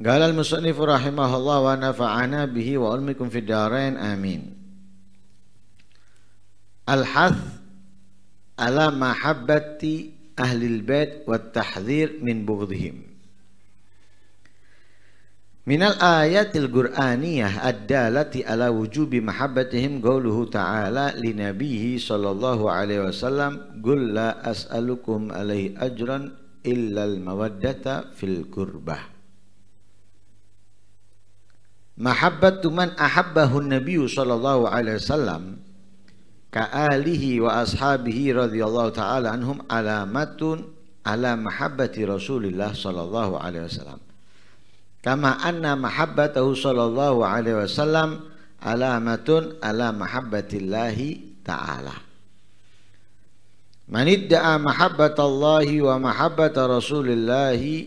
Qala al-musannif rahimahullah wa nafa'ana bihi wa ulmikum fid amin. Al-hath ala mahabbati ahli al-bait wa min bughdihim. Min al-ayat al ala wujubi mahabbatihim qawluhu ta'ala li nabihi sallallahu alaihi wasallam qul as'alukum alaihi ajran illa al-mawaddata محبة من أحبه النبي صلى الله عليه وسلم كآله وأصحابه رضي الله تعالى عنهم علامة على محبة رسول الله صلى الله عليه وسلم كما أن محبته صلى الله عليه وسلم علامة على محبة الله تعالى من ادعى محبة الله ومحبة رسول الله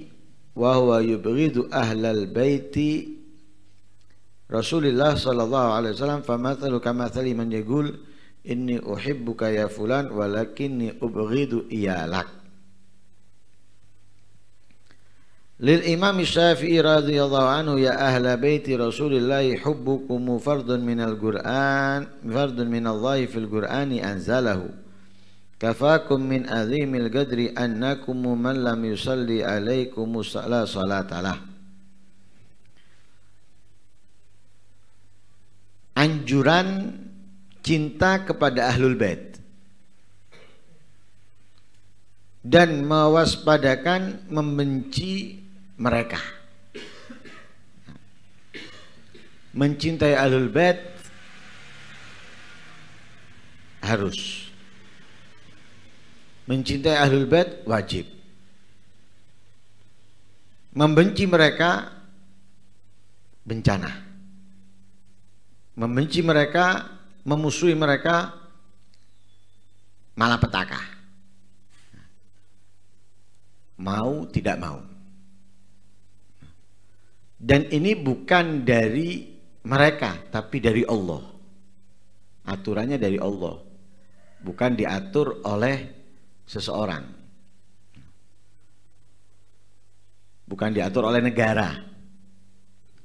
وهو يبغض أهل البيت رسول الله صلى الله عليه وسلم فمثل كمثل من يقول إني أحبك يا فلان ولكني أبغض إيالك للإمام الشافعي رضي الله عنه يا أهل بيت رسول الله حبكم فرد من القرآن فرد من الله في القرآن أنزله كفاكم من عظيم القدر أنكم من لم يصلي عليكم لا صلاة له anjuran cinta kepada ahlul bait dan mewaspadakan membenci mereka. Mencintai ahlul bait harus. Mencintai ahlul bait wajib. Membenci mereka bencana membenci mereka, memusuhi mereka, malah petaka. Mau tidak mau. Dan ini bukan dari mereka, tapi dari Allah. Aturannya dari Allah. Bukan diatur oleh seseorang. Bukan diatur oleh negara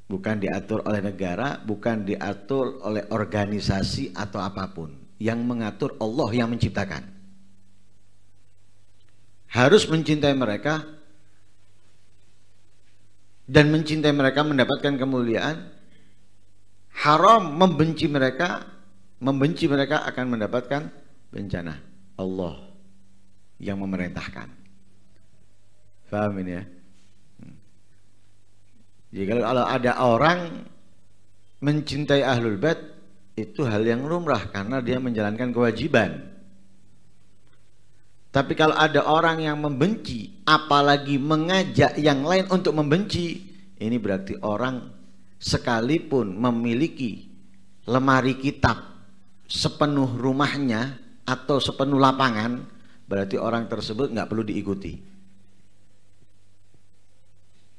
bukan diatur oleh negara, bukan diatur oleh organisasi atau apapun. Yang mengatur Allah yang menciptakan. Harus mencintai mereka dan mencintai mereka mendapatkan kemuliaan. Haram membenci mereka, membenci mereka akan mendapatkan bencana. Allah yang memerintahkan. Faham ini ya? Jadi ya, kalau ada orang mencintai ahlul bait itu hal yang lumrah karena dia menjalankan kewajiban. Tapi kalau ada orang yang membenci, apalagi mengajak yang lain untuk membenci, ini berarti orang sekalipun memiliki lemari kitab sepenuh rumahnya atau sepenuh lapangan, berarti orang tersebut nggak perlu diikuti.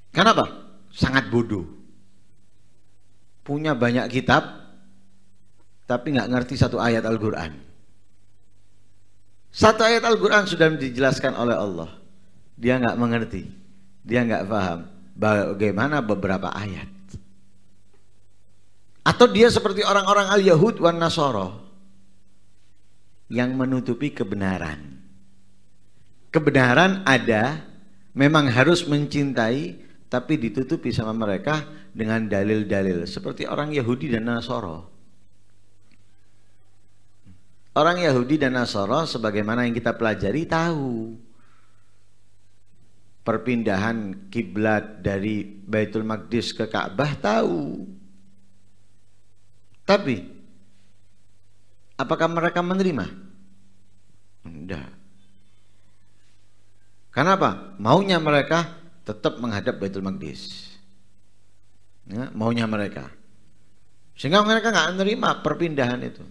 Kenapa? sangat bodoh. Punya banyak kitab, tapi nggak ngerti satu ayat Al-Quran. Satu ayat Al-Quran sudah dijelaskan oleh Allah. Dia nggak mengerti, dia nggak paham bagaimana beberapa ayat. Atau dia seperti orang-orang Al-Yahud wan Nasoro yang menutupi kebenaran. Kebenaran ada, memang harus mencintai tapi ditutupi sama mereka dengan dalil-dalil seperti orang Yahudi dan Nasoro. Orang Yahudi dan Nasoro sebagaimana yang kita pelajari tahu perpindahan kiblat dari Baitul Maqdis ke Ka'bah tahu. Tapi apakah mereka menerima? Tidak. Kenapa? Maunya mereka tetap menghadap Baitul Maqdis. Ya, maunya mereka. Sehingga mereka nggak menerima perpindahan itu.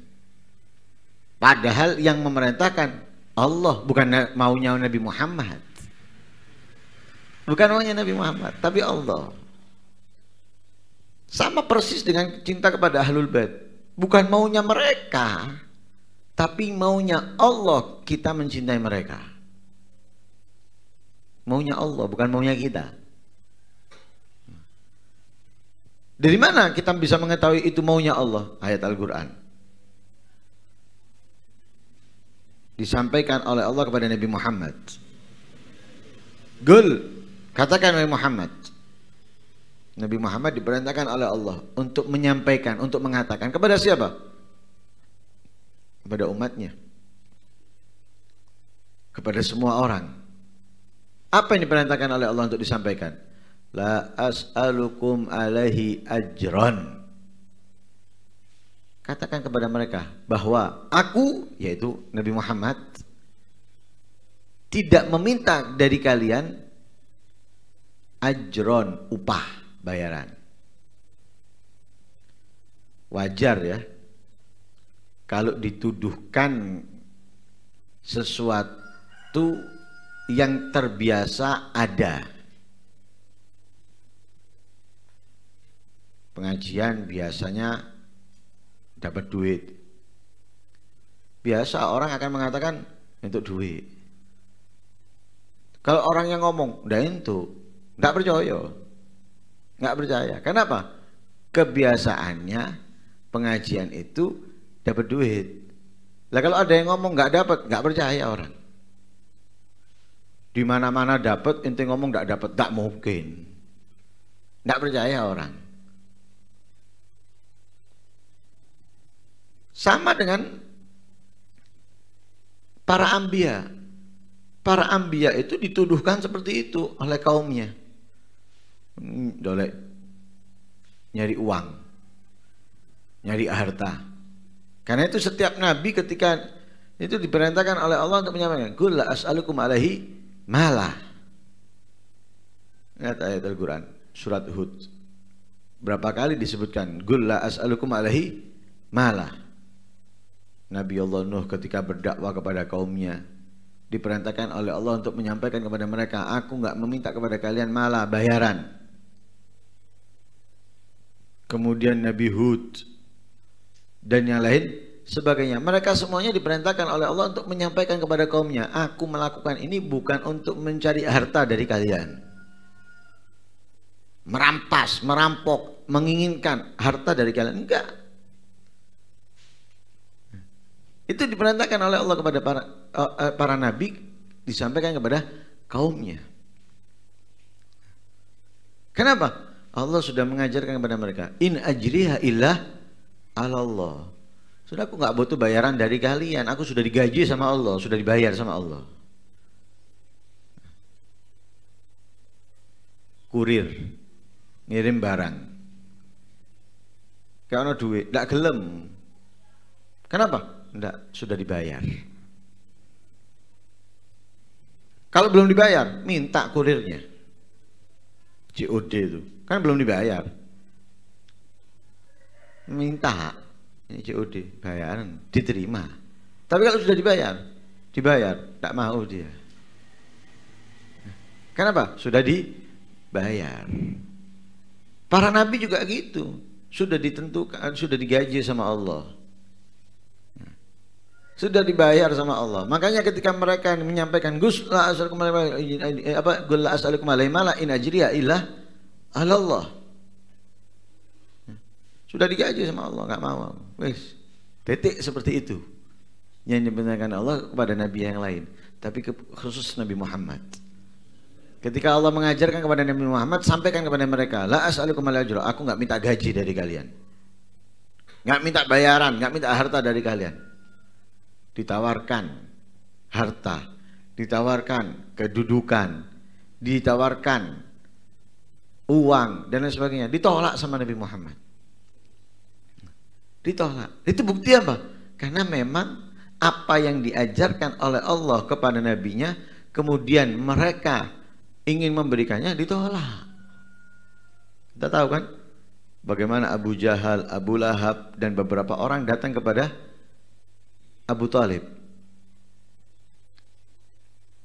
Padahal yang memerintahkan Allah bukan maunya Nabi Muhammad. Bukan maunya Nabi Muhammad, tapi Allah. Sama persis dengan cinta kepada Ahlul Bait. Bukan maunya mereka, tapi maunya Allah kita mencintai mereka. Maunya Allah, bukan maunya kita. Dari mana kita bisa mengetahui itu maunya Allah? Ayat Al-Quran. Disampaikan oleh Allah kepada Nabi Muhammad. Gul, katakan oleh Muhammad. Nabi Muhammad diperintahkan oleh Allah untuk menyampaikan, untuk mengatakan kepada siapa? Kepada umatnya. Kepada semua orang. Apa yang diperintahkan oleh Allah untuk disampaikan? La as'alukum alaihi ajran. Katakan kepada mereka bahwa aku yaitu Nabi Muhammad tidak meminta dari kalian ajron upah bayaran. Wajar ya kalau dituduhkan sesuatu yang terbiasa ada. Pengajian biasanya dapat duit. Biasa orang akan mengatakan untuk duit. Kalau orang yang ngomong, dah itu, nggak percaya, nggak percaya. Kenapa? Kebiasaannya pengajian itu dapat duit. Lah kalau ada yang ngomong nggak dapat, nggak percaya orang. Di mana-mana dapat, inti ngomong tidak dapat, tidak mungkin. tidak percaya orang. Sama dengan para ambia. Para ambia itu dituduhkan seperti itu oleh kaumnya. Hmm, dolek nyari uang, nyari harta. Karena itu setiap nabi ketika itu diperintahkan oleh Allah untuk menyampaikan, gula as'alukum alaihi malah lihat ayat Al-Quran surat Hud berapa kali disebutkan gula as'alukum alaihi malah Nabi Allah Nuh ketika berdakwah kepada kaumnya diperintahkan oleh Allah untuk menyampaikan kepada mereka aku nggak meminta kepada kalian malah bayaran kemudian Nabi Hud dan yang lain sebagainya. Mereka semuanya diperintahkan oleh Allah untuk menyampaikan kepada kaumnya, aku melakukan ini bukan untuk mencari harta dari kalian. Merampas, merampok, menginginkan harta dari kalian. Enggak. Itu diperintahkan oleh Allah kepada para, eh, eh, para nabi disampaikan kepada kaumnya. Kenapa? Allah sudah mengajarkan kepada mereka, in ajriha illah Allah. Sudah aku nggak butuh bayaran dari kalian. Aku sudah digaji sama Allah, sudah dibayar sama Allah. Kurir ngirim barang. kau no duit, ndak gelem. Kenapa? Nggak sudah dibayar. Kalau belum dibayar, minta kurirnya. COD itu. Kan belum dibayar. Minta ini COD bayaran diterima tapi kalau sudah dibayar dibayar tak mau dia kenapa sudah dibayar para nabi juga gitu sudah ditentukan sudah digaji sama Allah sudah dibayar sama Allah. Makanya ketika mereka menyampaikan Gus la asalakum apa gul la alaihi mala in ilah Allah. Sudah digaji sama Allah, nggak mau. wes titik seperti itu yang dibenarkan Allah kepada nabi yang lain, tapi ke, khusus Nabi Muhammad. Ketika Allah mengajarkan kepada Nabi Muhammad, sampaikan kepada mereka, la as'alukum aku nggak minta gaji dari kalian. Nggak minta bayaran, nggak minta harta dari kalian. Ditawarkan harta, ditawarkan kedudukan, ditawarkan uang dan lain sebagainya. Ditolak sama Nabi Muhammad ditolak. Itu bukti apa? Karena memang apa yang diajarkan oleh Allah kepada nabinya kemudian mereka ingin memberikannya ditolak. Kita tahu kan bagaimana Abu Jahal, Abu Lahab dan beberapa orang datang kepada Abu Talib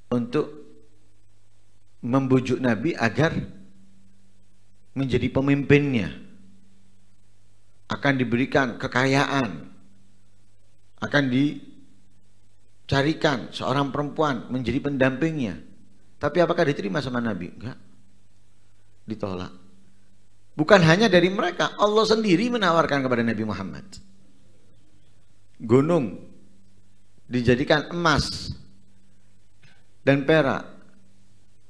untuk membujuk Nabi agar menjadi pemimpinnya akan diberikan kekayaan, akan dicarikan seorang perempuan menjadi pendampingnya. Tapi apakah diterima sama Nabi? Enggak. Ditolak. Bukan hanya dari mereka, Allah sendiri menawarkan kepada Nabi Muhammad. Gunung dijadikan emas dan perak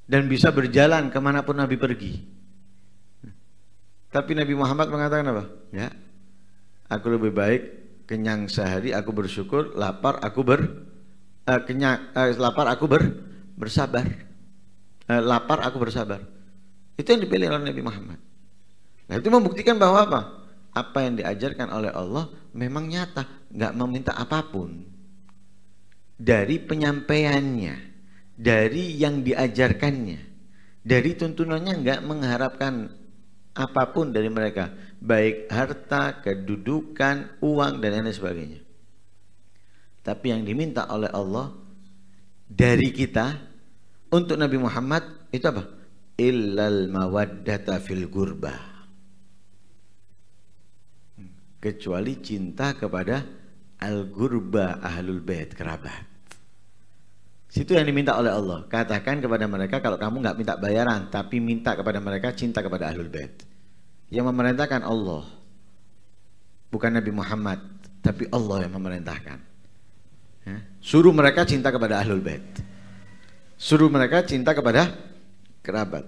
dan bisa berjalan kemanapun Nabi pergi. Tapi Nabi Muhammad mengatakan apa? Ya, Aku lebih baik kenyang sehari aku bersyukur, lapar aku ber uh, kenyang uh, lapar aku ber bersabar. Uh, lapar aku bersabar. Itu yang dipilih oleh Nabi Muhammad. Nah, itu membuktikan bahwa apa? Apa yang diajarkan oleh Allah memang nyata, nggak meminta apapun dari penyampaiannya, dari yang diajarkannya, dari tuntunannya nggak mengharapkan apapun dari mereka baik harta, kedudukan, uang dan lain sebagainya. Tapi yang diminta oleh Allah dari kita untuk Nabi Muhammad itu apa? Illal mawaddata fil gurba. Kecuali cinta kepada al-gurba ahlul bait kerabat. Situ yang diminta oleh Allah. Katakan kepada mereka kalau kamu nggak minta bayaran, tapi minta kepada mereka cinta kepada ahlul bait yang memerintahkan Allah bukan Nabi Muhammad tapi Allah yang memerintahkan ya. suruh mereka cinta kepada ahlul bait suruh mereka cinta kepada kerabat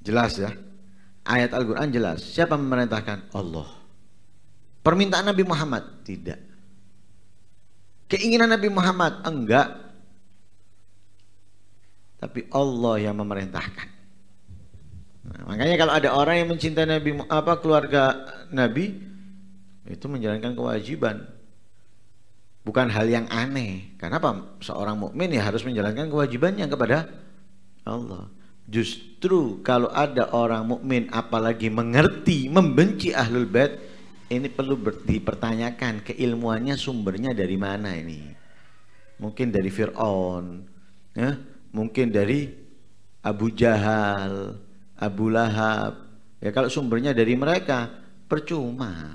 jelas ya ayat Al-Quran jelas siapa memerintahkan Allah permintaan Nabi Muhammad tidak keinginan Nabi Muhammad enggak tapi Allah yang memerintahkan Nah, makanya kalau ada orang yang mencintai Nabi apa keluarga Nabi itu menjalankan kewajiban. Bukan hal yang aneh. Karena apa? Seorang mukmin ya harus menjalankan kewajibannya kepada Allah. Justru kalau ada orang mukmin apalagi mengerti, membenci ahlul bait, ini perlu dipertanyakan keilmuannya sumbernya dari mana ini. Mungkin dari Fir'aun, ya? mungkin dari Abu Jahal, Abu Lahab. Ya kalau sumbernya dari mereka percuma.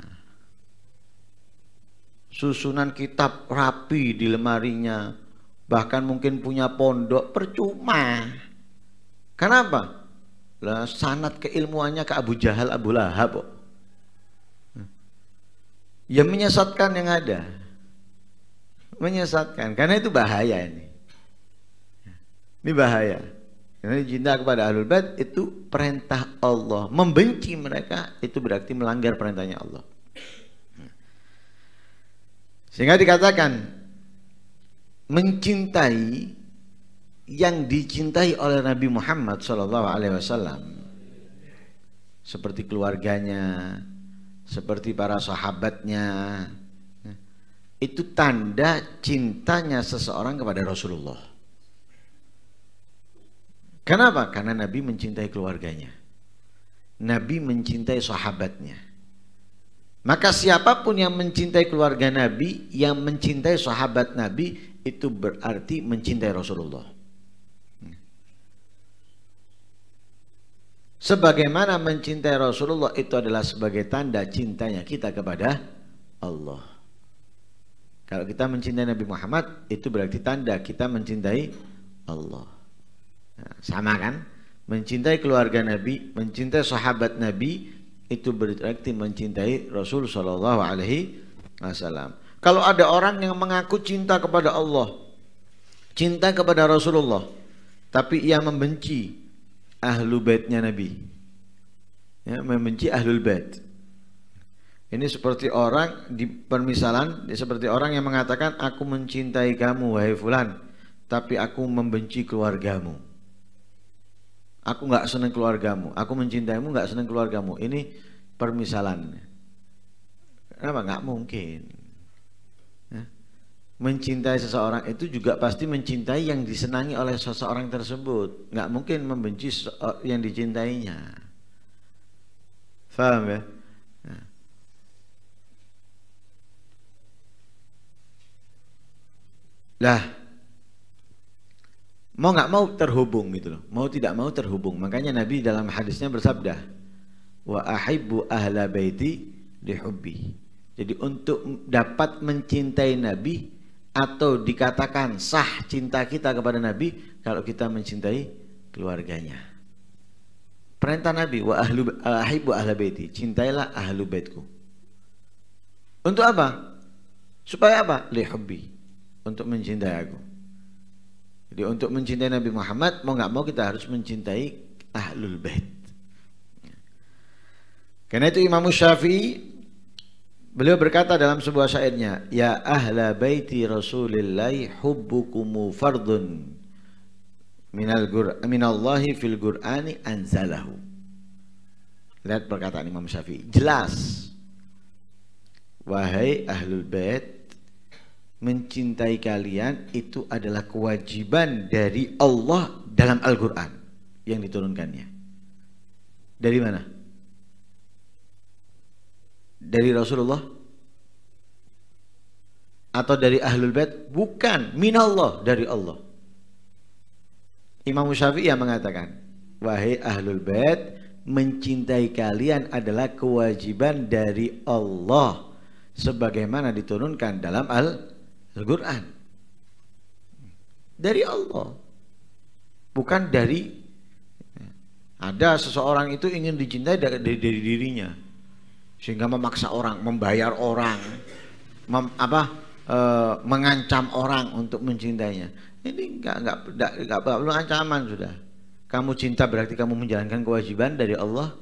Susunan kitab rapi di lemarinya, bahkan mungkin punya pondok percuma. Kenapa? Lah sanat keilmuannya ke Abu Jahal, Abu Lahab. Oh. Ya menyesatkan yang ada. Menyesatkan karena itu bahaya ini. Ini bahaya. Jadi cinta kepada ahlul bait itu perintah Allah. Membenci mereka itu berarti melanggar perintahnya Allah. Sehingga dikatakan mencintai yang dicintai oleh Nabi Muhammad Shallallahu Alaihi Wasallam seperti keluarganya, seperti para sahabatnya, itu tanda cintanya seseorang kepada Rasulullah. Kenapa? Karena Nabi mencintai keluarganya. Nabi mencintai sahabatnya. Maka siapapun yang mencintai keluarga Nabi, yang mencintai sahabat Nabi, itu berarti mencintai Rasulullah. Sebagaimana mencintai Rasulullah itu adalah sebagai tanda cintanya kita kepada Allah. Kalau kita mencintai Nabi Muhammad, itu berarti tanda kita mencintai Allah sama kan mencintai keluarga Nabi mencintai sahabat Nabi itu berarti mencintai Rasul Shallallahu Alaihi Wasallam kalau ada orang yang mengaku cinta kepada Allah cinta kepada Rasulullah tapi ia membenci ahlu baitnya Nabi ya, membenci ahlul bait ini seperti orang di permisalan seperti orang yang mengatakan aku mencintai kamu wahai fulan tapi aku membenci keluargamu Aku nggak seneng keluargamu. Aku mencintaimu nggak seneng keluargamu. Ini permisalan. Kenapa? Nggak mungkin. Ya. Mencintai seseorang itu juga pasti mencintai yang disenangi oleh seseorang tersebut. Nggak mungkin membenci eh, yang dicintainya. Faham ya? ya. Lah, mau nggak mau terhubung gitu loh mau tidak mau terhubung makanya Nabi dalam hadisnya bersabda wa ahibbu ahla baiti dihubbi jadi untuk dapat mencintai Nabi atau dikatakan sah cinta kita kepada Nabi kalau kita mencintai keluarganya perintah Nabi wa ahlu ahibbu ahla baiti cintailah ahlu baitku untuk apa supaya apa lihubbi untuk mencintai aku jadi untuk mencintai Nabi Muhammad mau nggak mau kita harus mencintai ahlul bait. Karena itu Imam Syafi'i beliau berkata dalam sebuah syairnya, "Ya ahla baiti Rasulillah hubbukumu fardun minal gur minallahi fil Qur'ani anzalahu." Lihat perkataan Imam Syafi'i, jelas. Wahai ahlul bait, mencintai kalian itu adalah kewajiban dari Allah dalam Al-Quran yang diturunkannya. Dari mana? Dari Rasulullah? Atau dari Ahlul Bait? Bukan, minallah, dari Allah. Imam Syafi'i yang mengatakan, Wahai Ahlul Bait, mencintai kalian adalah kewajiban dari Allah sebagaimana diturunkan dalam Al-Quran. Al-Quran dari Allah bukan dari ada seseorang itu ingin dicintai dari, dari, dirinya sehingga memaksa orang membayar orang mem, apa e, mengancam orang untuk mencintainya ini nggak nggak nggak perlu ancaman sudah kamu cinta berarti kamu menjalankan kewajiban dari Allah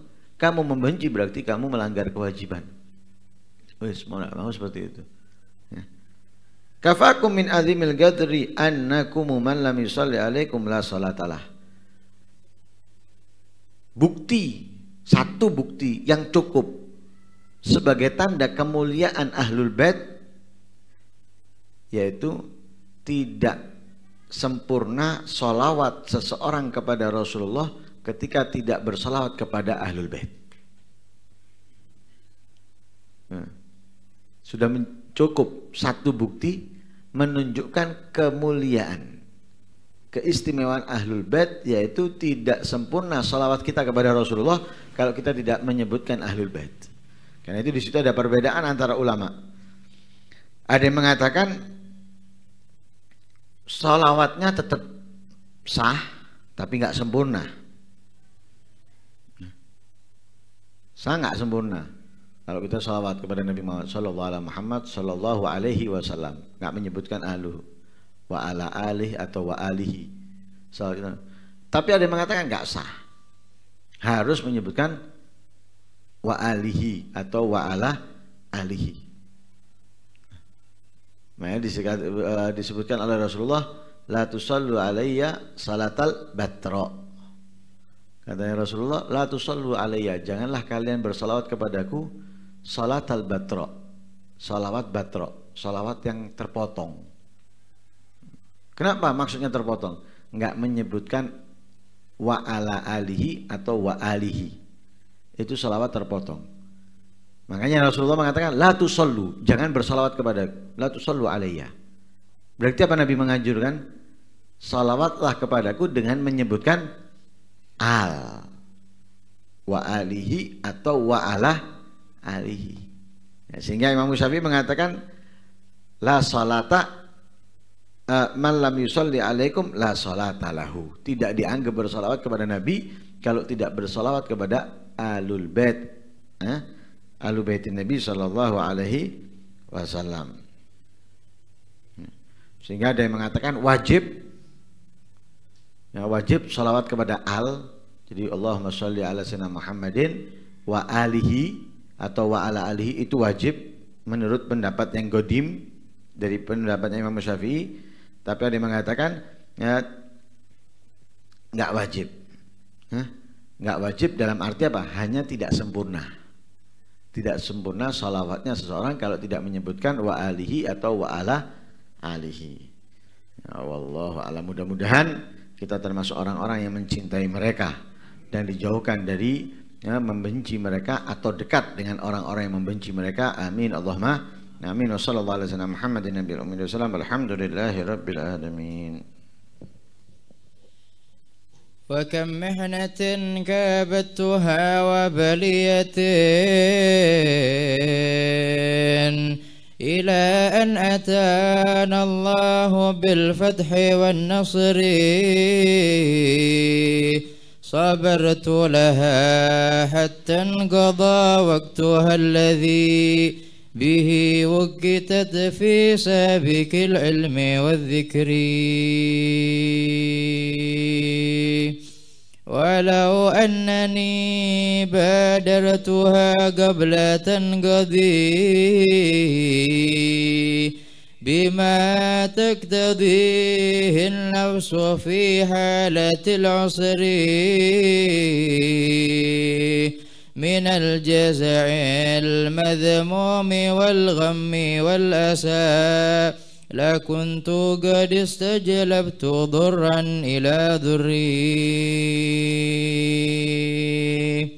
kamu membenci berarti kamu melanggar kewajiban wis mau mau seperti itu Kafakum min azimil gadri annakum man lam yusalli alaikum la salatalah. Bukti, satu bukti yang cukup sebagai tanda kemuliaan ahlul bait yaitu tidak sempurna solawat seseorang kepada Rasulullah ketika tidak bersolawat kepada ahlul bait. Nah, sudah cukup satu bukti menunjukkan kemuliaan keistimewaan ahlul bait yaitu tidak sempurna salawat kita kepada Rasulullah kalau kita tidak menyebutkan ahlul bait. Karena itu di situ ada perbedaan antara ulama. Ada yang mengatakan salawatnya tetap sah tapi nggak sempurna. Sah nggak sempurna. Kalau kita salawat kepada Nabi Muhammad Sallallahu Alaihi Muhammad Sallallahu Alaihi Wasallam nggak menyebutkan alu wa ala alih atau wa alihi. kita. Tapi ada yang mengatakan nggak sah. Harus menyebutkan wa alihi atau wa ala alihi. Makanya nah, eh, disebutkan oleh Rasulullah La tusallu alaiya salatal batro Katanya Rasulullah La tusallu alaiya Janganlah kalian bersalawat kepadaku salat al-batra, salawat batra, salawat yang terpotong. Kenapa maksudnya terpotong? Enggak menyebutkan wa ala alihi atau wa alihi. Itu salawat terpotong. Makanya Rasulullah mengatakan la tusallu, jangan bersalawat kepada la tusallu alayya. Berarti apa Nabi menganjurkan? Salawatlah kepadaku dengan menyebutkan al wa alihi atau wa ala alihi. Ya, sehingga Imam Syafi'i mengatakan la salata uh, man lam yusalli alaikum la salata lahu. Tidak dianggap bersolawat kepada Nabi kalau tidak bersolawat kepada alul bait. Eh? Alul bait Nabi sallallahu alaihi wasallam. Hmm. Sehingga ada yang mengatakan wajib ya, wajib salawat kepada al jadi Allahumma sholli ala sayyidina Muhammadin wa alihi atau wa ala alihi itu wajib menurut pendapat yang godim dari pendapatnya Imam Syafi'i tapi ada yang mengatakan ya nggak wajib nggak wajib dalam arti apa hanya tidak sempurna tidak sempurna salawatnya seseorang kalau tidak menyebutkan wa alihi atau wa ala alihi ya Allah ala mudah-mudahan kita termasuk orang-orang yang mencintai mereka dan dijauhkan dari ya, membenci mereka atau dekat dengan orang-orang yang membenci mereka. Amin. Allahumma amin. Wassalamualaikum warahmatullahi wabarakatuh. Muhammadin وكم محنة كابتها وبلية إلى أن أتانا الله بالفتح والنصر صبرت لها حتى انقضى وقتها الذي به وقتت في سابق العلم والذكر ولو أنني بادرتها قبل تنقضي بما تقتضيه النفس في حالة العسر من الجزع المذموم والغم والأسى لكنت قد استجلبت ضرا إلى ذري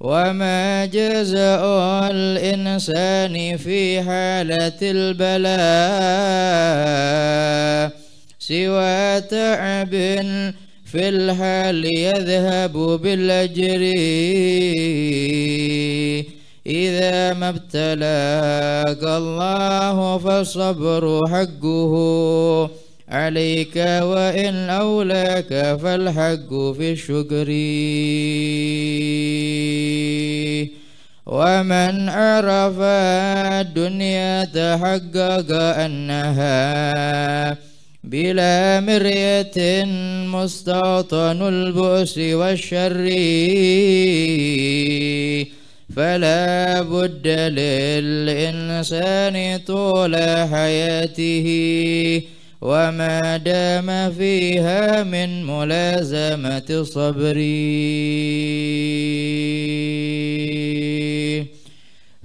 وما جزاء الإنسان في حالة البلاء سوى تعب في الحال يذهب بالأجر إذا ما ابتلاك الله فالصبر حقه عليك وإن أولاك فالحق في الشكر ومن عرف الدنيا تحقق أنها بلا مرية مستوطن البؤس والشر فلا بد للإنسان طول حياته وما دام فيها من ملازمة صبري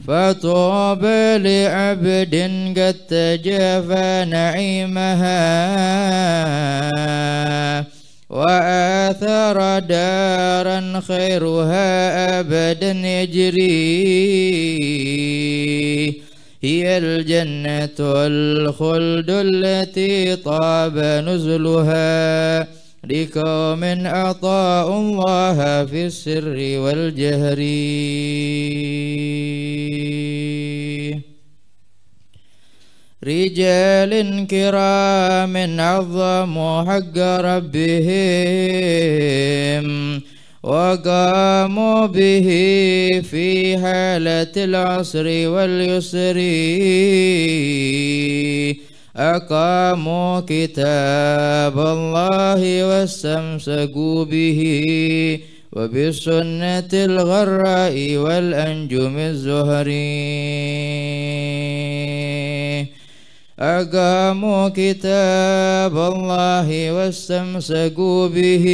فطوبى لعبد قد تجافى نعيمها وآثر دارا خيرها أبدا يجري هي الجنة الخلد التي طاب نزلها لقوم أعطاء الله في السر والجهر رجال كرام عظموا حق ربهم وقاموا به في حالة العسر واليسر أقاموا كتاب الله واستمسكوا به وبالسنة الغراء والأنجم الزهري أقاموا كتاب الله واستمسكوا به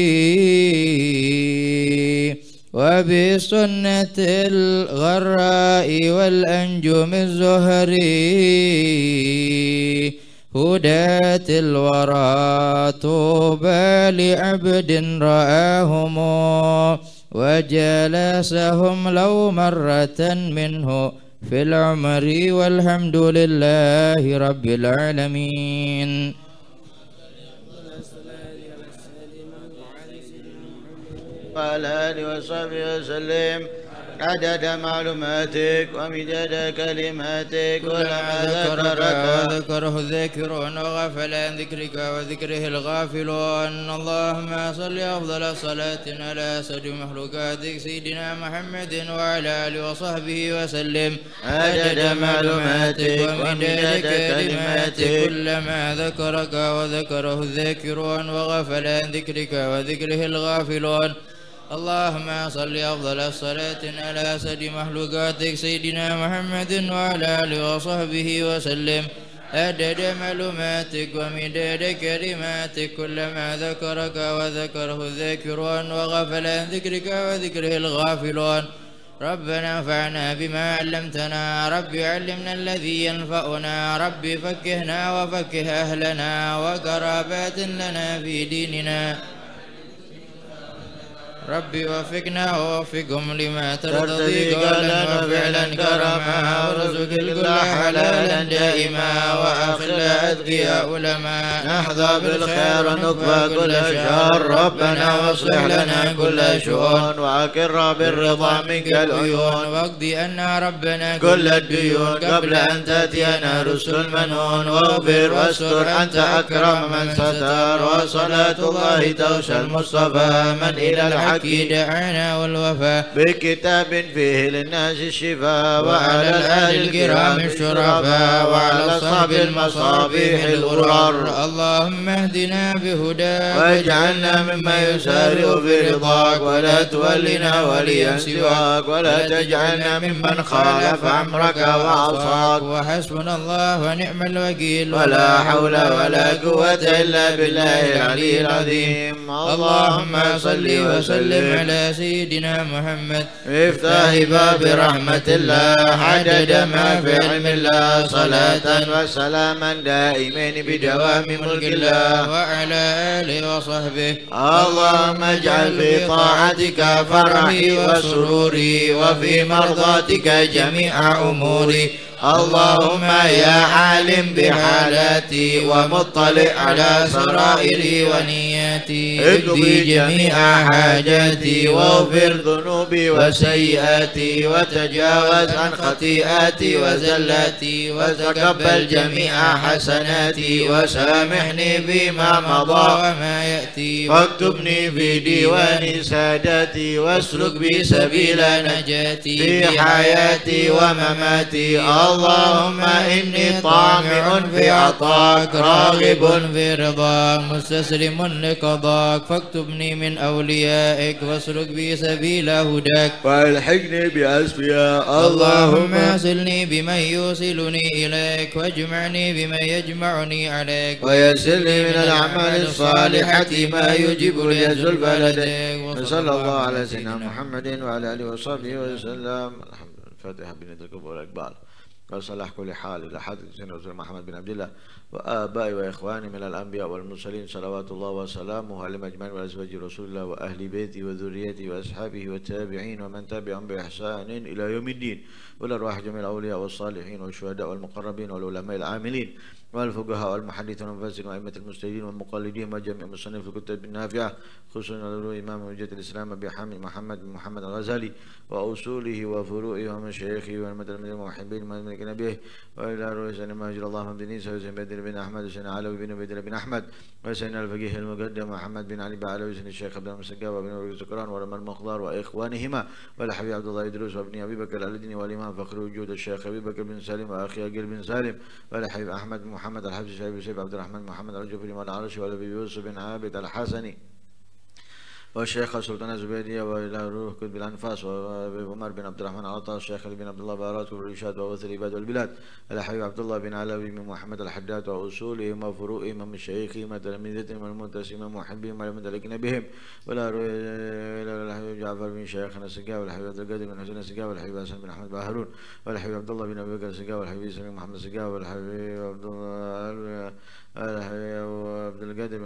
وبسنة الغراء والأنجم الزهري هداة الورى طوبى لعبد رآهم وجلسهم لو مرة منه في العمر والحمد لله رب العالمين آله وصحبه وسلم عدد معلوماتك ومداد كلماتك ولما ذكرك وذكره الذاكرون وغفل عن ذكرك وذكره الغافلون اللهم صل أفضل صلاة على سيد مخلوقاتك سيدنا محمد وعلى آله وصحبه وسلم عدد معلوماتك ومداد كلماتك كلما ذكرك وذكره الذاكرون وغفل عن ذكرك وذكره الغافلون اللهم صل أفضل الصلاة على سيد مخلوقاتك سيدنا محمد وعلى آله وصحبه وسلم عدد معلوماتك ومداد كلماتك كلما ذكرك وذكره الذاكرون وغفل عن ذكرك وذكره الغافلون ربنا انفعنا بما علمتنا رب علمنا الذي ينفعنا رب فكهنا وفكه أهلنا وقرابات لنا في ديننا ربي وفقنا ووفقهم لما ترتضي قولا وفعلا كرما وارزق الكل حلالا دائما واخلا اتقياء علماء نحظى بالخير ونكفى كل شر ربنا واصلح لنا كل شؤون واكر بالرضا منك العيون واقضي انا ربنا كل الديون قبل ان تاتينا رسل المنون واغفر واستر انت اكرم من ستر وصلاه الله توشى المصطفى من الى الحق الوفاء دعانا والوفاء بكتاب فيه للناس الشفاء وعلى الآل الكرام الشرفاء وعلى أصحاب المصابيح الغرار اللهم اهدنا بهداك واجعلنا مما يسارع في رضاك ولا تولنا وليا سواك ولا تجعلنا ممن خالف أمرك وعصاك وحسبنا الله ونعم الوكيل ولا حول ولا قوة إلا بالله العلي العظيم اللهم صل وسلم وسلم على سيدنا محمد افتح باب رحمة الله عدد ما في علم الله صلاة وسلاما دائمين بدوام ملك الله وعلى آله وصحبه اللهم اجعل في طاعتك فرحي وسروري وفي مرضاتك جميع أموري اللهم يا عالم بحالاتي ومطلع على سرائري ونياتي اقضي جميع حاجاتي واغفر ذنوبي وسيئاتي وتجاوز عن خطيئاتي وزلاتي وتقبل جميع حسناتي وسامحني فيما مضى وما يأتي واكتبني في ديوان ساداتي واسلك بي سبيل نجاتي في حياتي ومماتي اللهم إني طامع في عطاك راغب في رضاك مستسلم لقضاك فاكتبني من أوليائك واسلك بي سبيل هداك والحقني بأسفياء اللهم اصلني بمن يوصلني إليك واجمعني بمن يجمعني عليك ويسلني من الأعمال الصالحة ما يجب ليزل لديك وصلى الله على سيدنا محمد وعلى آله وصحبه وسلم الحمد لله الفاتحة بنت الكبرى والأكبر وصلاح كل حال إلى حضرة سيدنا رسول محمد بن عبد الله وآبائي وإخواني من الأنبياء والمرسلين صلوات الله وسلامه على أجمعين وأزواج رسول الله وأهل بيته وذريته وأصحابه والتابعين ومن تبعهم بإحسان إلى يوم الدين والأرواح جميع الأولياء والصالحين والشهداء والمقربين والعلماء العاملين والفقهاء والمحدثون والمفسرون وأئمة المجتهدين والمقلدين وجميع مصنف الكتب النافعة خصوصا الإمام وجهة الإسلام أبي حامد محمد بن محمد الغزالي وأصوله وفروعه ومشايخه والمدرسة والمتلمذين الموحبين ملك نبيه وإلى رؤوس أن أجر الله من مدني وسيدنا بدر بن أحمد وسيدنا علوي بن بدر بن أحمد وسيدنا الفقيه المقدم محمد بن علي بن علوي وسيدنا الشيخ عبد المسجاب وابن أبي سكران ورمى المخضار وإخوانهما والحبيب عبد الله يدرس وابن أبي بكر الدين والإمام فخر وجود الشيخ أبي بكر بن سالم وأخي أقل بن سالم والحبيب أحمد بن محمد الحبشي شعيب شعيب عبد الرحمن محمد الجبري من عرشي ولبي يوسف بن عابد الحسني والشيخ سلطان الزبيدي والى روح كتب الانفاس وعمر بن عبد الرحمن عطا والشيخ بن عبد الله بارات والرشاد ووث العباد والبلاد الحبيب عبد الله بن علوي من محمد الحداد واصولهم وفروعهم من شيخهم وتلاميذتهم المنتسبين ومحبهم والمدلكين بهم ولا روح إلى الحبيب جعفر بن شيخنا السقا والحبيب عبد القادر بن حسين السقا والحبيب حسن بن احمد باهرون والحبيب عبد الله بن ابي بكر السقا والحبيب سمير محمد السقا والحبيب عبد الله وعبد القادر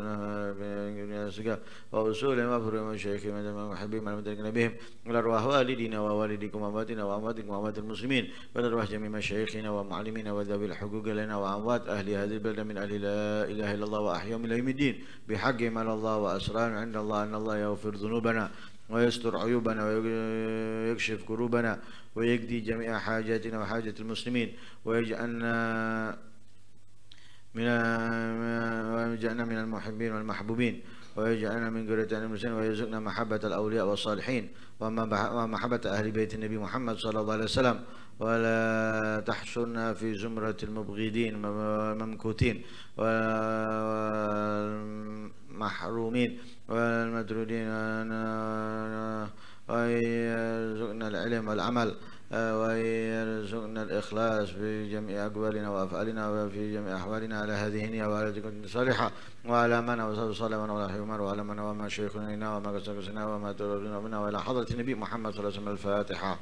بن السقاف وأصول مفر ومشايخ محبين من مدركنا بهم والأرواح والدينا ووالدكم وأمواتنا وأمواتكم وأموات المسلمين والأرواح جميع مشايخنا ومعلمينا وذوي الحقوق لنا وأموات أهل هذه البلد من أهل لا إله إلا الله وأحيهم إلى يوم الدين بحقهم على الله وأسرار عند الله أن الله يغفر ذنوبنا ويستر عيوبنا ويكشف كروبنا ويقضي جميع حاجاتنا وحاجة المسلمين ويجعلنا من ويجعلنا من المحبين والمحبوبين ويجعلنا من قرية المسلمين ويرزقنا محبة الأولياء والصالحين ومحبة أهل بيت النبي محمد صلى الله عليه وسلم ولا تحشرنا في زمرة المبغضين والممكوتين والمحرومين والمدرودين ويرزقنا العلم والعمل ويرزقنا الإخلاص في جميع أقوالنا وأفعالنا وفي جميع أحوالنا على هذه النية وعلى ذكر صالحة وعلى من وصحبه صلى من وعلى عمر وعلى من وما شيخنا وما قصنا وما تربنا ومنا وإلى حضرة النبي محمد صلى الله عليه وسلم الفاتحة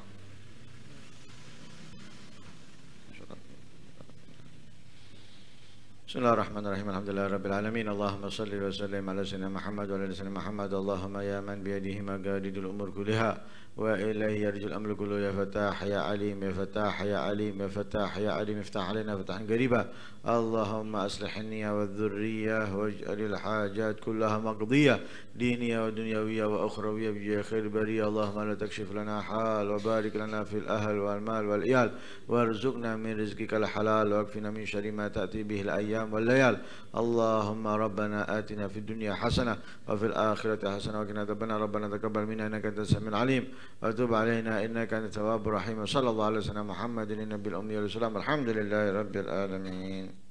بسم الله الرحمن الرحيم الحمد لله رب العالمين اللهم صل وسلم على سيدنا محمد وعلى سيدنا محمد اللهم يا من بيده مقاليد الامور كلها واليه يرجو الامر كله يا فتاح يا عليم يا فتاح يا عليم يا فتاح يا عليم افتح علينا فتحا قريبا اللهم اصلح النية والذرية واجعل الحاجات كلها مقضية دينية ودنيوية واخروية بجاه خير برية اللهم لا تكشف لنا حال وبارك لنا في الاهل والمال والعيال وارزقنا من رزقك الحلال واكفنا من شر ما تاتي به الايام والأيام والليال اللهم ربنا آتنا في الدنيا حسنة وفي الآخرة حسنة وقنا ربنا ربنا تقبل منا إنك أنت السميع العليم وتوب علينا إنك أنت التواب الرحيم صلى الله عليه وسلم محمد النبي الأمي والسلام الحمد لله رب العالمين